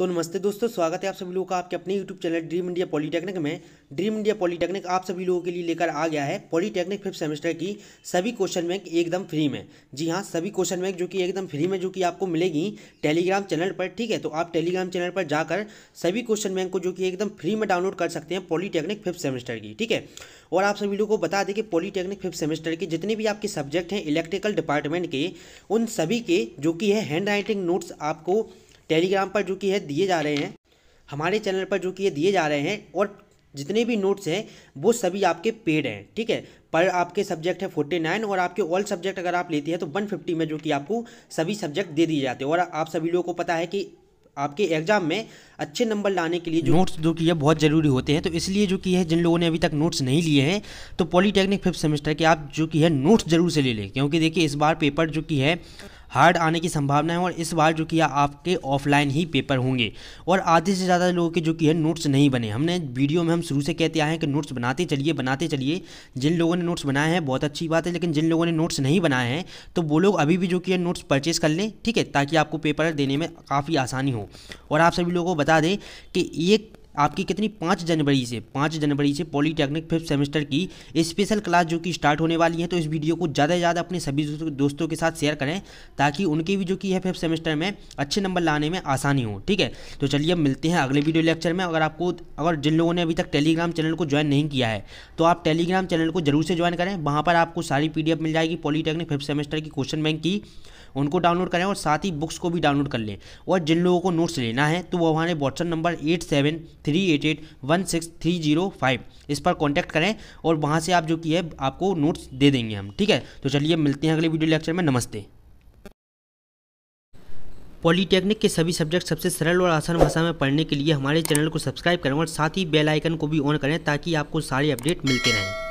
तो नमस्ते दोस्तों स्वागत है आप सभी लोगों का आपके अपने YouTube channel dream India polytechnic में ड्रीम इंडिया पॉलीटेक्निक आप सभी लोगों के लिए लेकर आ गया है पॉलीटेक्निक फिफ्थ सेमेस्टर की सभी क्वेश्चन बैंक एकदम फ्री में जी हाँ सभी क्वेश्चन बैंक जो कि एकदम फ्री में जो कि आपको मिलेगी टेलीग्राम चैनल पर ठीक है तो आप टेलीग्राम चैनल पर जाकर सभी क्वेश्चन बैंक को जो कि एकदम फ्री में डाउनलोड कर सकते हैं पॉलीटेक्निक फिफ्थ सेमेस्टर की ठीक है और आप सभी लोगों को बता दें कि पॉलीटेक्निक फिफ्थ सेमेस्टर के जितने भी आपके सब्जेक्ट हैं इलेक्ट्रिकल डिपार्टमेंट के उन सभी के जो कि है हैंड राइटिंग नोट्स आपको टेलीग्राम पर जो कि है दिए जा रहे हैं हमारे चैनल पर जो कि ये दिए जा रहे हैं और जितने भी नोट्स हैं वो सभी आपके पेड हैं ठीक है पर आपके सब्जेक्ट है फोर्टी नाइन और आपके ऑल सब्जेक्ट अगर आप लेती हैं तो वन फिफ्टी में जो कि आपको सभी सब्जेक्ट दे दिए जाते हैं और आप सभी लोगों को पता है कि आपके एग्जाम में अच्छे नंबर लाने के लिए जो नोट्स जो कि है बहुत ज़रूरी होते हैं तो इसलिए जो कि है जिन लोगों ने अभी तक नोट्स नहीं लिए हैं तो पॉलीटेक्निक फिफ्थ सेमेस्टर के आप जो कि है नोट्स जरूर से ले लें क्योंकि देखिए इस बार पेपर जो कि है हार्ड आने की संभावना है और इस बार जो कि आपके ऑफलाइन ही पेपर होंगे और आधे से ज़्यादा लोगों के जो कि है नोट्स नहीं बने हमने वीडियो में हम शुरू से कहते आए हैं कि नोट्स बनाते चलिए बनाते चलिए जिन लोगों ने नोट्स बनाए हैं बहुत अच्छी बात है लेकिन जिन लोगों ने नोट्स नहीं बनाए हैं तो वो लोग अभी भी जो कि है नोट्स परचेस कर लें ठीक है ताकि आपको पेपर देने में काफ़ी आसानी हो और आप सभी लोगों को बता दें कि एक आपकी कितनी पाँच जनवरी से पाँच जनवरी से पॉलीटेक्निक फिफ्थ सेमेस्टर की स्पेशल क्लास जो कि स्टार्ट होने वाली है तो इस वीडियो को ज़्यादा से ज़्यादा अपने सभी दोस्तों के साथ शेयर करें ताकि उनके भी जो कि है फिफ्थ सेमेस्टर में अच्छे नंबर लाने में आसानी हो ठीक है तो चलिए अब मिलते हैं अगले वीडियो लेक्चर में अगर आपको अगर जिन लोगों ने अभी तक टेलीग्राम चैनल को ज्वाइन नहीं किया है तो आप टेलीग्राम चैनल को जरूर से ज्वाइन करें वहाँ पर आपको सारी पी मिल जाएगी पॉलीटेक्निक फिफ्थ सेमेस्टर की क्वेश्चन बैंक की उनको डाउनलोड करें और साथ ही बुक्स को भी डाउनलोड कर लें और जिन लोगों को नोट्स लेना है तो वो हमारे WhatsApp number eight seven three eight eight one six three zero five इस पर कॉन्टैक्ट करें और वहाँ से आप जो कि है आपको नोट्स दे देंगे हम ठीक है तो चलिए मिलते हैं अगले वीडियो लेक्चर में नमस्ते पॉलीटेक्निक के सभी सब्जेक्ट सबसे सरल और आसान भाषा में पढ़ने के लिए हमारे चैनल को सब्सक्राइब करें और साथ ही बेल आइकन को भी ऑन करें ताकि आपको सारे अपडेट मिलते रहें